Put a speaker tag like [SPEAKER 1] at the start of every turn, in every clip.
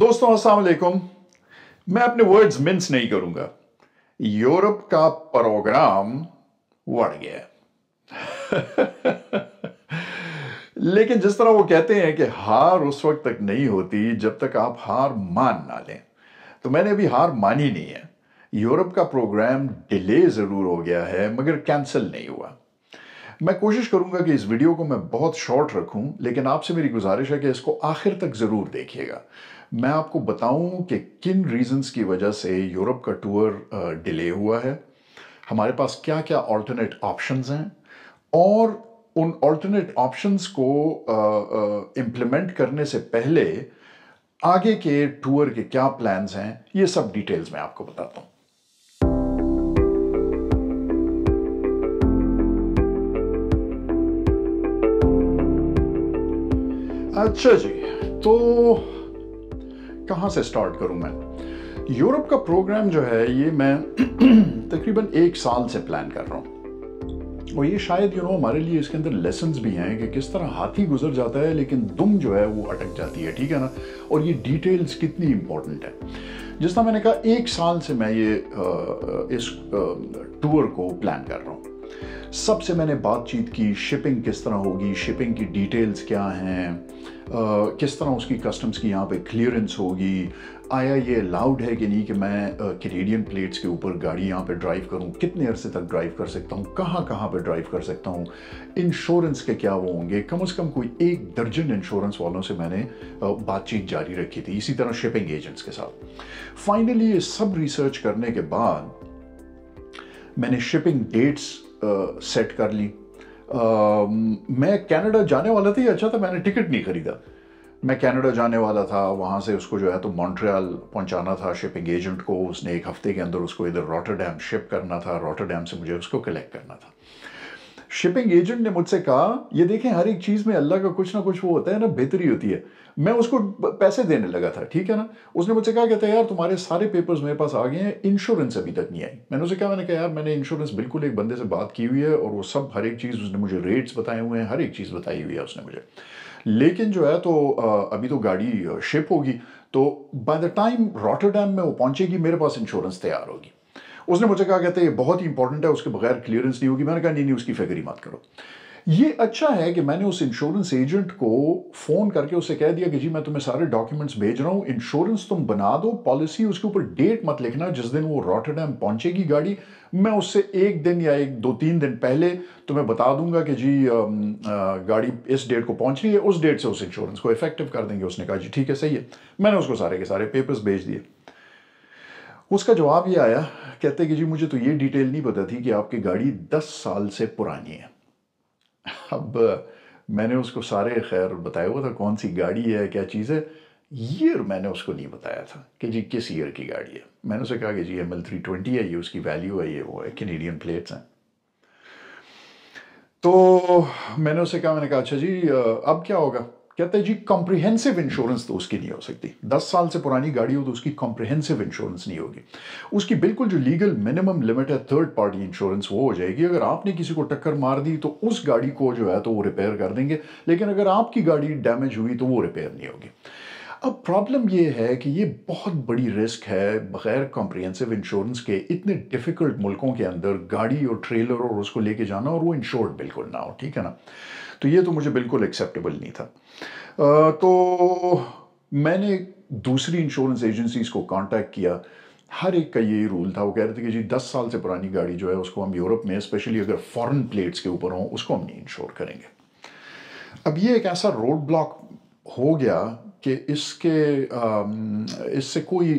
[SPEAKER 1] दोस्तों अस्सलाम मैं अपने वर्ड्स मिंस नहीं करूंगा यूरोप का प्रोग्राम बढ़ गया लेकिन जिस तरह वो कहते हैं कि हार उस वक्त तक नहीं होती जब तक आप हार मान ना लें तो मैंने अभी हार मानी नहीं है यूरोप का प्रोग्राम डिले ज़रूर हो गया है मगर कैंसिल नहीं हुआ मैं कोशिश करूंगा कि इस वीडियो को मैं बहुत शॉर्ट रखूं लेकिन आपसे मेरी गुजारिश है कि इसको आखिर तक ज़रूर देखिएगा मैं आपको बताऊं कि किन रीज़न्स की वजह से यूरोप का टूर डिले हुआ है हमारे पास क्या क्या ऑल्टरनेट ऑप्शंस हैं और उन ऑल्टरनेट ऑप्शंस को इम्प्लीमेंट करने से पहले आगे के टूर के क्या प्लान्स हैं ये सब डिटेल्स मैं आपको बताता हूँ अच्छा जी तो कहाँ से स्टार्ट करूँ मैं यूरोप का प्रोग्राम जो है ये मैं तकरीबन एक साल से प्लान कर रहा हूँ और ये शायद यू नो हमारे लिए इसके अंदर लेसन भी हैं कि किस तरह हाथी गुजर जाता है लेकिन दुम जो है वो अटक जाती है ठीक है ना और ये डिटेल्स कितनी इम्पोर्टेंट है जिस तरह मैंने कहा एक साल से मैं ये इस टूर को प्लान कर रहा हूँ सबसे मैंने बातचीत की शिपिंग किस तरह होगी शिपिंग की डिटेल्स क्या हैं किस तरह उसकी कस्टम्स की यहाँ पे क्लियरेंस होगी आया ये अलाउड है कि नहीं कि मैं कैनेडियन प्लेट्स के ऊपर गाड़ी यहाँ पे ड्राइव करूँ कितने अरसे तक ड्राइव कर सकता हूँ कहाँ कहाँ पे ड्राइव कर सकता हूँ इंश्योरेंस के क्या वो होंगे कम से कम कोई एक दर्जन इंश्योरेंस वालों से मैंने बातचीत जारी रखी थी इसी तरह शिपिंग एजेंट्स के साथ फाइनली ये सब रिसर्च करने के बाद मैंने शिपिंग डेट्स सेट कर ली मैं कनाडा जाने वाला था अच्छा था मैंने टिकट नहीं खरीदा मैं कनाडा जाने वाला था वहाँ से उसको जो है तो मॉन्ट्रियल पहुँचाना था शिपिंग एजेंट को उसने एक हफ्ते के अंदर उसको इधर रोटरडैम शिप करना था रोटरडैम से मुझे उसको कलेक्ट करना था शिपिंग एजेंट ने मुझसे कहा ये देखें हर एक चीज़ में अल्लाह का कुछ ना कुछ वो होता है ना बेहतरी होती है मैं उसको पैसे देने लगा था ठीक है ना उसने मुझसे कहा कहता है यार तुम्हारे सारे पेपर्स मेरे पास आ गए हैं इंश्योरेंस अभी तक नहीं आई मैंने उसे कहा मैंने कहा यार मैंने इंश्योरेंस बिल्कुल एक बंदे से बात की हुई है और वो सब हर एक चीज़ उसने मुझे रेट्स बताए हुए हैं हर एक चीज़ बताई हुई है उसने मुझे लेकिन जो है तो अभी तो गाड़ी शिप होगी तो बाय द टाइम रॉटरडैम में वो पहुंचेगी मेरे पास इंश्योरेंस तैयार होगी उसने मुझे कहा कहते ये बहुत ही इंपॉर्टेंट है उसके बगैर क्लियरेंस नहीं होगी मैंने कहा नहीं नहीं उसकी ही मत करो ये अच्छा है कि मैंने उस इंश्योरेंस एजेंट को फ़ोन करके उसे कह दिया कि जी मैं तुम्हें सारे डॉक्यूमेंट्स भेज रहा हूं इंश्योरेंस तुम बना दो पॉलिसी उसके ऊपर डेट मत लिखना जिस दिन वो रॉटरडैम पहुंचेगी गाड़ी मैं उससे एक दिन या एक दो तीन दिन पहले तुम्हें बता दूंगा कि जी आ, आ, गाड़ी इस डेट को पहुंच रही है उस डेट से उस इंश्योरेंस को इफेक्टिव कर देंगे उसने कहा जी ठीक है सही है मैंने उसको सारे के सारे पेपर्स भेज दिए उसका जवाब ये आया कहते कि जी मुझे तो ये डिटेल नहीं पता थी कि आपकी गाड़ी दस साल से पुरानी है अब मैंने उसको सारे खैर बताया हुआ था कौन सी गाड़ी है क्या चीज़ है ईयर मैंने उसको नहीं बताया था कि जी किस ईयर की गाड़ी है मैंने उसे कहा कि G M L three twenty है ये उसकी वैल्यू है ये वो है कैनेडियन प्लेट्स हैं तो मैंने उसे कहा मैंने कहा अच्छा जी अब क्या होगा कहते हैं जी कॉम्प्रिहेंसिव इंश्योरेंस तो उसकी नहीं हो सकती दस साल से पुरानी गाड़ी हो तो उसकी कॉम्प्रिहेंसिव इंश्योरेंस नहीं होगी उसकी बिल्कुल जो लीगल मिनिमम लिमिट है थर्ड पार्टी इंश्योरेंस वो हो जाएगी अगर आपने किसी को टक्कर मार दी तो उस गाड़ी को जो है तो वो रिपेयर कर देंगे लेकिन अगर आपकी गाड़ी डैमेज हुई तो वो रिपेयर नहीं होगी अब प्रॉब्लम ये है कि ये बहुत बड़ी रिस्क है बगैर कॉम्प्रिहेंसिव इंश्योरेंस के इतने डिफ़िकल्ट मुल्कों के अंदर गाड़ी और ट्रेलर और उसको लेके जाना और वो इंश्योर्ड बिल्कुल ना हो ठीक है ना तो ये तो मुझे बिल्कुल एक्सेप्टेबल नहीं था तो मैंने दूसरी इंश्योरेंस एजेंसीज को कांटेक्ट किया हर एक का यही रूल था वो कह रहे थे कि जी दस साल से पुरानी गाड़ी जो है उसको हम यूरोप में स्पेशली अगर फॉरेन प्लेट्स के ऊपर हों उसको हम नहीं इंश्योर करेंगे अब ये एक ऐसा रोड ब्लॉक हो गया कि इसके इससे कोई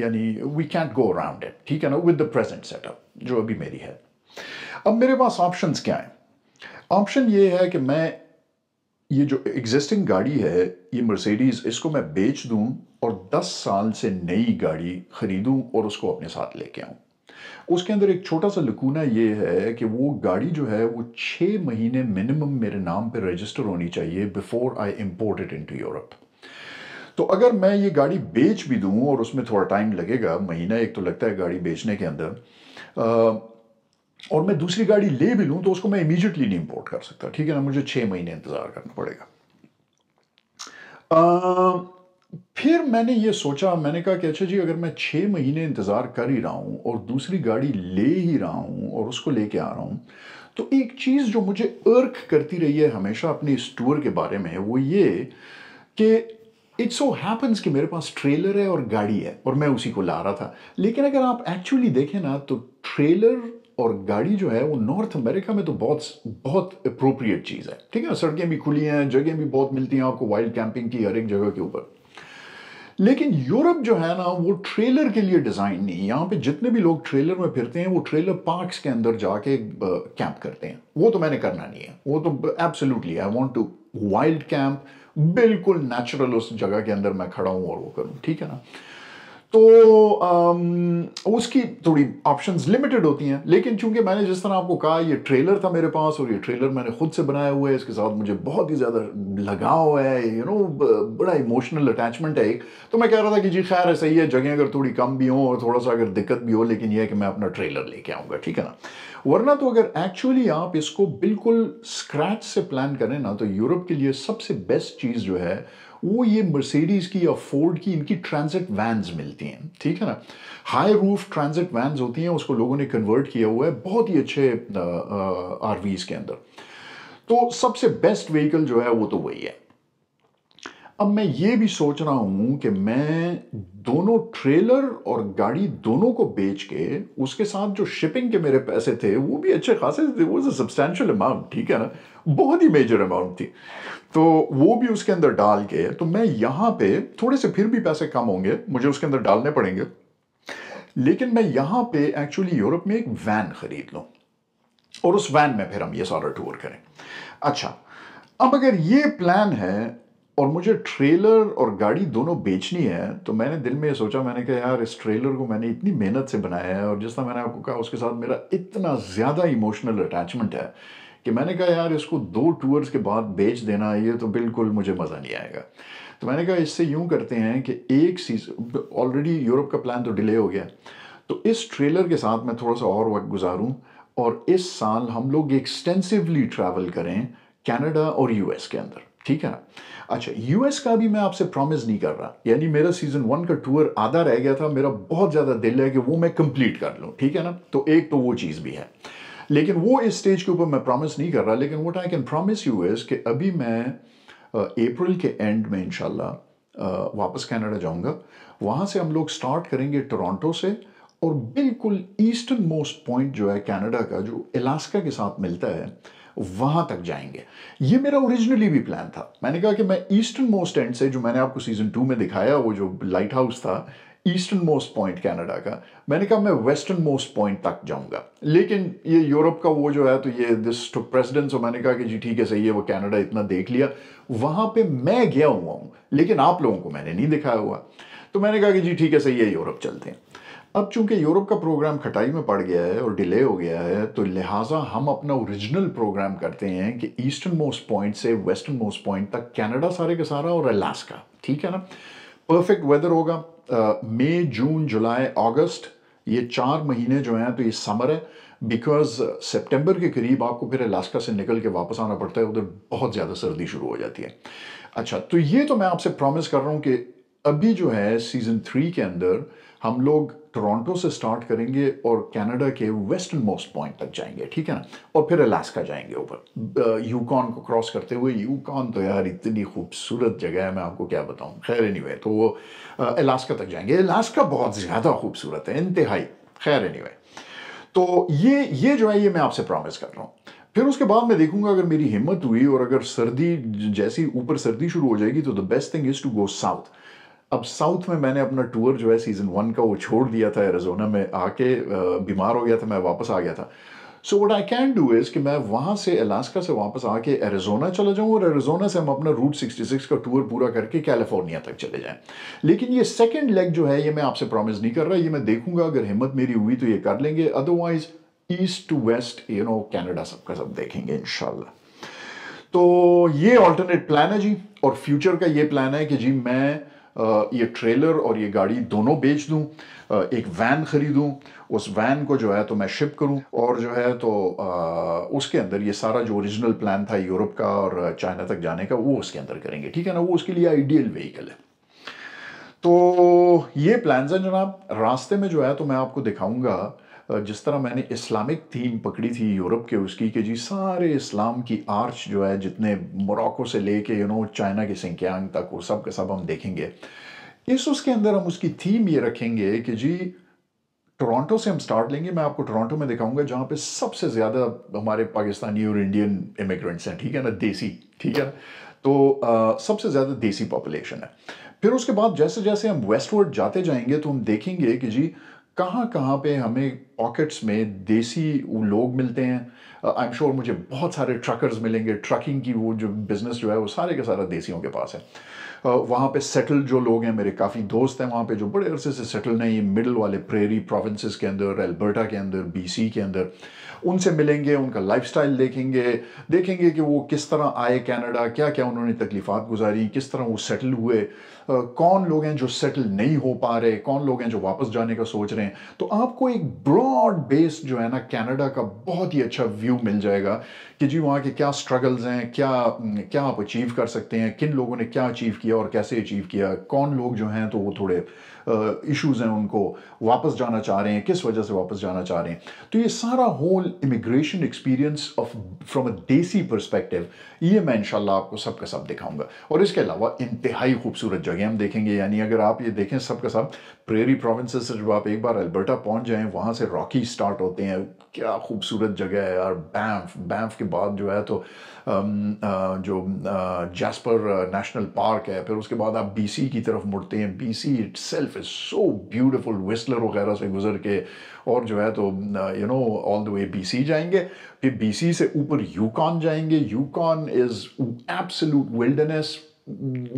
[SPEAKER 1] यानी we can't go around it ठीक है ना विद द प्रेजेंट सेटअप जो अभी मेरी है अब मेरे पास ऑप्शंस क्या हैं ऑप्शन ये है कि मैं ये जो एग्जिस्टिंग गाड़ी है ये मर्सिडीज़ इसको मैं बेच दूं और 10 साल से नई गाड़ी ख़रीदूं और उसको अपने साथ लेके आऊं उसके अंदर एक छोटा सा लकूना ये है कि वो गाड़ी जो है वो छः महीने मिनिमम मेरे नाम पे रजिस्टर होनी चाहिए before I import it into Europe तो अगर मैं ये गाड़ी बेच भी दूँ और उसमें थोड़ा टाइम लगेगा महीना एक तो लगता है गाड़ी बेचने के अंदर और मैं दूसरी गाड़ी ले भी लूँ तो उसको मैं इमीजिएटली नहीं इंपोर्ट कर सकता ठीक है ना मुझे छः महीने इंतज़ार करना पड़ेगा आ, फिर मैंने ये सोचा मैंने कहा कि अच्छा जी अगर मैं छः महीने इंतज़ार कर ही रहा हूँ और दूसरी गाड़ी ले ही रहा हूँ और उसको लेके आ रहा हूँ तो एक चीज़ जो मुझे अर्क करती रही है हमेशा अपने इस टूर के बारे में वो ये कि इट सो हैपन्स कि मेरे पास ट्रेलर है और गाड़ी है और मैं उसी को ला रहा था लेकिन अगर आप एक्चुअली देखें ना तो ट्रेलर और गाड़ी जो है वो नॉर्थ अमेरिका में तो बहुत बहुत अप्रोप्रिएट चीज़ है ठीक है सड़कें भी खुली हैं जगह भी बहुत मिलती हैं आपको वाइल्ड कैंपिंग की हर एक जगह के ऊपर लेकिन यूरोप जो है ना वो ट्रेलर के लिए डिज़ाइन नहीं है यहाँ पे जितने भी लोग ट्रेलर में फिरते हैं वो ट्रेलर पार्क्स के अंदर जाके कैंप करते हैं वो तो मैंने करना नहीं है वो तो absolutely I want to wild camp बिल्कुल नेचुरल उस जगह के अंदर मैं खड़ा हूँ और वो करूँ ठीक है ना तो उसकी थोड़ी ऑप्शंस लिमिटेड होती हैं लेकिन चूंकि मैंने जिस तरह आपको कहा ये ट्रेलर था मेरे पास और ये ट्रेलर मैंने खुद से बनाया हुआ है इसके साथ मुझे बहुत ही ज़्यादा लगाव है यू नो बड़ा इमोशनल अटैचमेंट है एक तो मैं कह रहा था कि जी खैर सही है जगह अगर थोड़ी कम भी हो और थोड़ा सा अगर दिक्कत भी हो लेकिन यह है कि मैं अपना ट्रेलर लेके आऊँगा ठीक है ना वरना तो अगर एक्चुअली आप इसको बिल्कुल स्क्रैच से प्लान करें ना तो यूरोप के लिए सबसे बेस्ट चीज़ जो है वो ये मर्सिडीज़ की या फोर्ड की इनकी ट्रांजिट वैन्स मिलती हैं ठीक है ना हाई रूफ ट्रांजिट वैन्स होती हैं उसको लोगों ने कन्वर्ट किया हुआ है बहुत ही अच्छे आरवीज के अंदर तो सबसे बेस्ट व्हीकल जो है वो तो वही है अब मैं ये भी सोच रहा हूँ कि मैं दोनों ट्रेलर और गाड़ी दोनों को बेच के उसके साथ जो शिपिंग के मेरे पैसे थे वो भी अच्छे खासे थे वो सब्सटैंशियल अमाउंट ठीक है ना बहुत ही मेजर अमाउंट थी तो वो भी उसके अंदर डाल के तो मैं यहाँ पे थोड़े से फिर भी पैसे कम होंगे मुझे उसके अंदर डालने पड़ेंगे लेकिन मैं यहाँ पे एक्चुअली यूरोप में एक वैन खरीद लूँ और उस वैन में फिर हम ये सारा टूर करें अच्छा अब अगर ये प्लान है और मुझे ट्रेलर और गाड़ी दोनों बेचनी है तो मैंने दिल में ये सोचा मैंने कहा यार इस ट्रेलर को मैंने इतनी मेहनत से बनाया है और जिस तरह मैंने आपको कहा उसके साथ मेरा इतना ज़्यादा इमोशनल अटैचमेंट है कि मैंने कहा यार इसको दो टूर्स के बाद बेच देना ये तो बिल्कुल मुझे मज़ा नहीं आएगा तो मैंने कहा इससे यूँ करते हैं कि एक सीज़न ऑलरेडी यूरोप का प्लान तो डिले हो गया तो इस ट्रेलर के साथ मैं थोड़ा सा और वक्त गुजारूँ और इस साल हम लोग एक्सटेंसिवली ट्रैवल करें कैनेडा और यूएस के अंदर ठीक है ना अच्छा यूएस का भी मैं आपसे प्रॉमिस नहीं कर रहा यानी मेरा सीजन वन का टूर आधा रह गया था मेरा बहुत ज़्यादा दिल है कि वो मैं कंप्लीट कर लूँ ठीक है ना तो एक तो वो चीज़ भी है लेकिन वो इस स्टेज के ऊपर मैं प्रॉमिस नहीं कर रहा लेकिन what I can promise you as कि अभी मैं अप्रैल के एंड में इनशाला वापस कनाडा जाऊंगा वहाँ से हम लोग स्टार्ट करेंगे टोरंटो से और बिल्कुल ईस्टर्न मोस्ट पॉइंट जो है कनाडा का जो इलास्का के साथ मिलता है वहां तक जाएंगे ये मेरा ओरिजिनली भी प्लान था मैंने कहा कि मैं ईस्टर्न मोस्ट एंड से जो मैंने आपको सीजन टू में दिखाया वो जो लाइट हाउस था ईस्टर्न मोस्ट पॉइंट कनाडा का मैंने कहा मैं वेस्टर्न मोस्ट पॉइंट तक जाऊंगा लेकिन ये यूरोप का वो जो है तो ये दिस टू और मैंने कहा कि जी ठीक है सही है वो कनाडा इतना देख लिया वहां पे मैं गया हुआ हूं लेकिन आप लोगों को मैंने नहीं दिखाया हुआ तो मैंने कहा कि जी ठीक है सही है यूरोप चलते हैं अब चूंकि यूरोप का प्रोग्राम खटाई में पड़ गया है और डिले हो गया है तो लिहाजा हम अपना ओरिजिनल प्रोग्राम करते हैं कि ईस्टर्न मोस्ट पॉइंट से वेस्टर्न मोस्ट पॉइंट तक कनाडा सारे का सारा और अलास्का ठीक है ना परफेक्ट वेदर होगा मई जून जुलाई अगस्त ये चार महीने जो हैं तो ये समर है बिकॉज सेप्टेम्बर के करीब आपको फिर अलास्का से निकल के वापस आना पड़ता है उधर बहुत ज़्यादा सर्दी शुरू हो जाती है अच्छा तो ये तो मैं आपसे प्रॉमिस कर रहा हूँ कि अभी जो है सीज़न थ्री के अंदर हम लोग टोरंटो से स्टार्ट करेंगे और कनाडा के वेस्टर्न मोस्ट पॉइंट तक जाएंगे ठीक है ना और फिर अलास्का जाएंगे ऊपर यूकॉन को क्रॉस करते हुए यूकॉन तो यार इतनी खूबसूरत जगह है मैं आपको क्या बताऊं खैर एनीवे तो वो अलास्का तक जाएंगे अलास्का बहुत ज़्यादा खूबसूरत है इंतहाई खैर एनीवे तो ये ये जो है ये मैं आपसे प्रॉमिस कर रहा हूँ फिर उसके बाद मैं देखूंगा अगर मेरी हिम्मत हुई और अगर सर्दी जैसी ऊपर सर्दी शुरू हो जाएगी तो the best thing is to go south अब साउथ में मैंने अपना टूर जो है सीज़न वन का वो छोड़ दिया था एरिजोना में आके बीमार हो गया था मैं वापस आ गया था so what I can do is कि मैं वहाँ से अलास्का से वापस आके एरिजोना चला जाऊँ और एरिजोना से हम अपना रूट 66 का टूर पूरा करके कैलिफोर्निया तक चले जाएँ लेकिन ये सेकेंड लेग जो है ये मैं आपसे प्रॉमिस नहीं कर रहा ये मैं देखूंगा अगर हिम्मत मेरी हुई तो ये कर लेंगे otherwise east to west you know Canada सबका सब देखेंगे इनशाला तो ये ऑल्टरनेट प्लान है जी और फ्यूचर का ये प्लान है कि जी मैं ये ट्रेलर और ये गाड़ी दोनों बेच दूँ एक वैन ख़रीदूँ उस वैन को जो है तो मैं शिप करूं और जो है तो उसके अंदर ये सारा जो ओरिजिनल प्लान था यूरोप का और चाइना तक जाने का वो उसके अंदर करेंगे ठीक है ना वो उसके लिए आइडियल व्हीकल है तो ये प्लान्स हैं जनाब रास्ते में जो है तो मैं आपको दिखाऊंगा जिस तरह मैंने इस्लामिक थीम पकड़ी थी यूरोप के उसकी कि जी सारे इस्लाम की आर्च जो है जितने मोरक्को से लेके यू नो चाइना के सिंकियांग तक वो सब का सब हम देखेंगे इस उसके अंदर हम उसकी थीम ये रखेंगे कि जी टोरंटो से हम स्टार्ट लेंगे मैं आपको टोरंटो में दिखाऊंगा जहाँ पे सबसे ज़्यादा हमारे पाकिस्तानी और इंडियन इमिग्रेंट्स हैं ठीक है ना देसी ठीक है तो आ, सबसे ज़्यादा देसी पॉपुलेशन है फिर उसके बाद जैसे जैसे हम वेस्टवर्ड जाते जाएंगे तो हम देखेंगे कि जी कहाँ कहाँ पे हमें पॉकेट्स में देसी लोग मिलते हैं आई एम श्योर मुझे बहुत सारे ट्रकर्स मिलेंगे ट्रकिंग की वो जो बिज़नेस जो है वो सारे के सारा देसियों के पास है uh, वहाँ पे सेटल जो लोग हैं मेरे काफ़ी दोस्त हैं वहाँ पे जो बड़े अरसे से सेटल हैं ये मिडल वाले प्रेरी प्रोविंसेस के अंदर एल्बर्टा के अंदर बी के अंदर उनसे मिलेंगे उनका लाइफ देखेंगे देखेंगे कि वो किस तरह आए कैनेडा क्या क्या उन्होंने तकलीफ़ात गुजारी किस तरह वो सेटल हुए uh, कौन लोग हैं जो सेटल नहीं हो पा रहे कौन लोग हैं जो वापस जाने का सोच रहे हैं तो आपको एक ब्रो ब्रॉड बेस जो है ना कनाडा का बहुत ही अच्छा व्यू मिल जाएगा कि जी वहाँ के क्या स्ट्रगल्स हैं क्या क्या आप अचीव कर सकते हैं किन लोगों ने क्या अचीव किया और कैसे अचीव किया कौन लोग जो हैं तो वो थोड़े इश्यूज हैं उनको वापस जाना चाह रहे हैं किस वजह से वापस जाना चाह रहे हैं तो ये सारा whole immigration experience of from a desi perspective ये मैं इंशाल्लाह आपको सब का सब दिखाऊंगा और इसके अलावा इंतहाई खूबसूरत जगह हम देखेंगे यानी अगर आप ये देखें सब का सब प्रेरी प्रोविंस से जब आप एक बार अल्बर्टा पहुंच जाएं वहाँ से रॉकी स्टार्ट होते हैं क्या खूबसूरत जगह है यार बैंफ बैंफ के बाद जो है तो जो जैसपर नेशनल पार्क है फिर उसके बाद आप बी की तरफ मुड़ते हैं B itself is so beautiful Whistler वगैरह से गुजर के और जो है तो you know all the way BC जाएंगे फिर बीसी से ऊपर यूकॉन जाएंगे यूकॉन इज़ एब्सोल्यूट विल्डनेस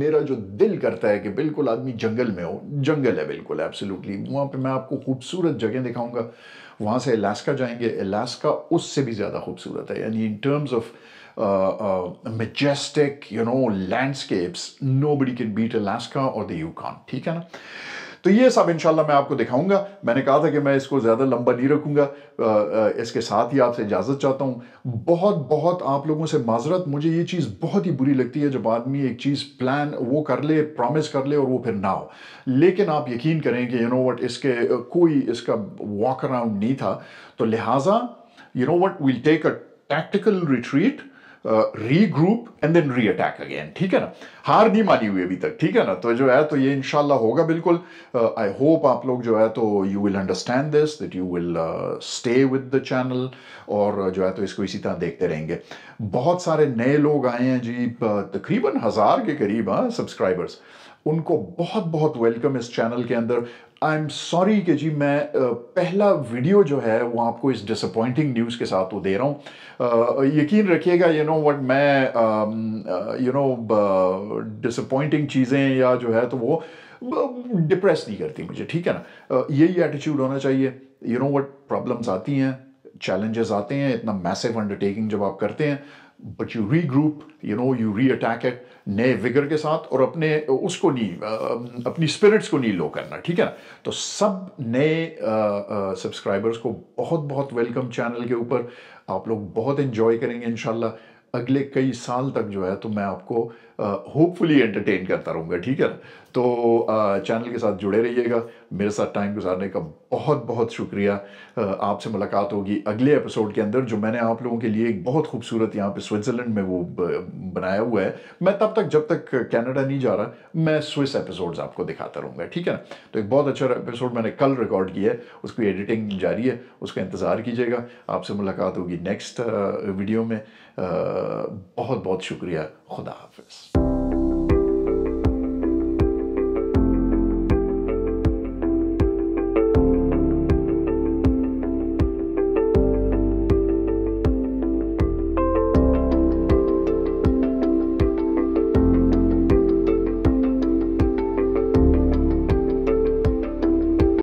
[SPEAKER 1] मेरा जो दिल करता है कि बिल्कुल आदमी जंगल में हो जंगल है बिल्कुल एब्सोल्युटली वहाँ पे मैं आपको खूबसूरत जगह दिखाऊंगा वहाँ से अलास्का जाएंगे अलास्का उससे भी ज़्यादा खूबसूरत है यानी in terms of majestic, no landscapes nobody can beat Alaska और द यूकॉन ठीक है ना तो ये सब इंशाल्लाह मैं आपको दिखाऊंगा मैंने कहा था कि मैं इसको ज़्यादा लंबा नहीं रखूंगा इसके साथ ही आपसे इजाज़त चाहता हूँ बहुत बहुत आप लोगों से माजरत मुझे ये चीज़ बहुत ही बुरी लगती है जब आदमी एक चीज़ प्लान वो कर ले प्रॉमिस कर ले और वो फिर ना हो लेकिन आप यकीन करें कि यू नो वट इसके कोई इसका वॉक अराउंड नहीं था तो लिहाजा you know what will take a tactical retreat regroup and then reattack again ठीक है ना हार नहीं मानी हुई अभी तक ठीक है ना तो जो है तो ये इनशाला होगा बिल्कुल आई uh, होप आप लोग जो है तो you will understand this that you will stay with the channel और जो है तो इसको इसी तरह देखते रहेंगे बहुत सारे नए लोग आए हैं जी तकरीबन हज़ार के करीब हाँ सब्सक्राइबर्स उनको बहुत बहुत वेलकम इस चैनल के अंदर आई एम सॉरी कि जी मैं पहला वीडियो जो है वो आपको इस डिसअपॉइंटिंग न्यूज़ के साथ वो तो दे रहा हूँ यकीन रखिएगा यू नो वट मैं यू नो डिसअपॉइंटिंग चीज़ें या जो है तो वो डिप्रेस नहीं करती मुझे ठीक है ना यही एटीट्यूड होना चाहिए यू नो वट प्रॉब्लम्स आती हैं चैलेंजेस आते हैं इतना मैसिव अंडरटेकिंग जब आप करते हैं but you regroup you know you reattack it नए विगर के साथ और अपने उसको नहीं अपनी स्पिरिट्स को नहीं लो करना ठीक है ना तो सब नए सब्सक्राइबर्स को बहुत बहुत वेलकम चैनल के ऊपर आप लोग बहुत इन्जॉय करेंगे इन अगले कई साल तक जो है तो मैं आपको होपफुली एंटरटेन करता रहूँगा ठीक है तो चैनल के साथ जुड़े रहिएगा मेरे साथ टाइम गुजारने का बहुत बहुत शुक्रिया आपसे मुलाकात होगी अगले एपिसोड के अंदर जो मैंने आप लोगों के लिए एक बहुत खूबसूरत यहाँ पे स्विट्ज़रलैंड में वो बनाया हुआ है मैं तब तक जब तक कनाडा नहीं जा रहा मैं स्विस एपिसोड्स आपको दिखाता रहूँगा ठीक है ना तो एक बहुत अच्छा एपिसोड मैंने कल रिकॉर्ड किया है उसकी एडिटिंग जारी है उसका इंतज़ार कीजिएगा आपसे मुलाकात होगी नेक्स्ट वीडियो में बहुत बहुत शुक्रिया Rodavis.